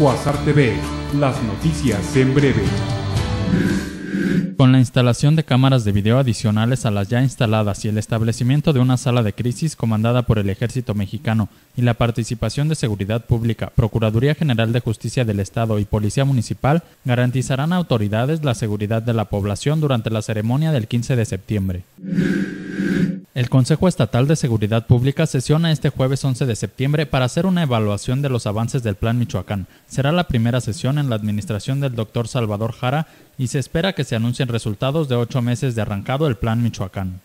WhatsApp TV, las noticias en breve. Con la instalación de cámaras de video adicionales a las ya instaladas y el establecimiento de una sala de crisis comandada por el ejército mexicano y la participación de Seguridad Pública, Procuraduría General de Justicia del Estado y Policía Municipal, garantizarán a autoridades la seguridad de la población durante la ceremonia del 15 de septiembre. El Consejo Estatal de Seguridad Pública sesiona este jueves 11 de septiembre para hacer una evaluación de los avances del Plan Michoacán. Será la primera sesión en la administración del doctor Salvador Jara y se espera que se anuncien resultados de ocho meses de arrancado el Plan Michoacán.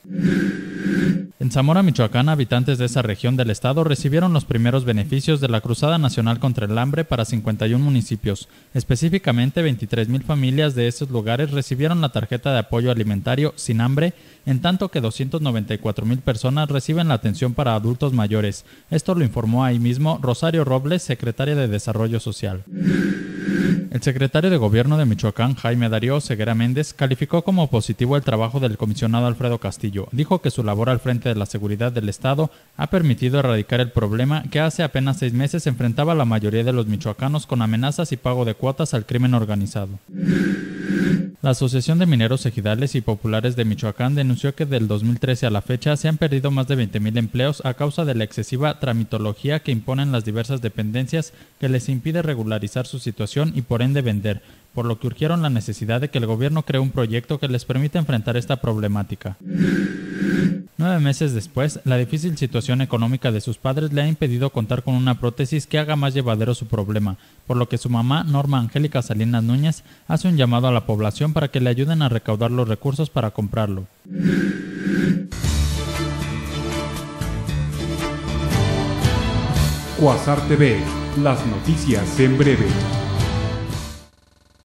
En Zamora, Michoacán, habitantes de esa región del estado recibieron los primeros beneficios de la Cruzada Nacional contra el Hambre para 51 municipios. Específicamente, 23.000 familias de esos lugares recibieron la tarjeta de apoyo alimentario sin hambre, en tanto que 294.000 personas reciben la atención para adultos mayores. Esto lo informó ahí mismo Rosario Robles, secretaria de Desarrollo Social. El secretario de Gobierno de Michoacán, Jaime Darío Seguera Méndez, calificó como positivo el trabajo del comisionado Alfredo Castillo. Dijo que su labor al frente de la seguridad del Estado ha permitido erradicar el problema que hace apenas seis meses enfrentaba la mayoría de los michoacanos con amenazas y pago de cuotas al crimen organizado. La Asociación de Mineros Ejidales y Populares de Michoacán denunció que del 2013 a la fecha se han perdido más de 20.000 empleos a causa de la excesiva tramitología que imponen las diversas dependencias que les impide regularizar su situación y por ende vender, por lo que urgieron la necesidad de que el gobierno cree un proyecto que les permita enfrentar esta problemática. Nueve meses después, la difícil situación económica de sus padres le ha impedido contar con una prótesis que haga más llevadero su problema, por lo que su mamá, Norma Angélica Salinas Núñez, hace un llamado a la población para que le ayuden a recaudar los recursos para comprarlo. las noticias en breve.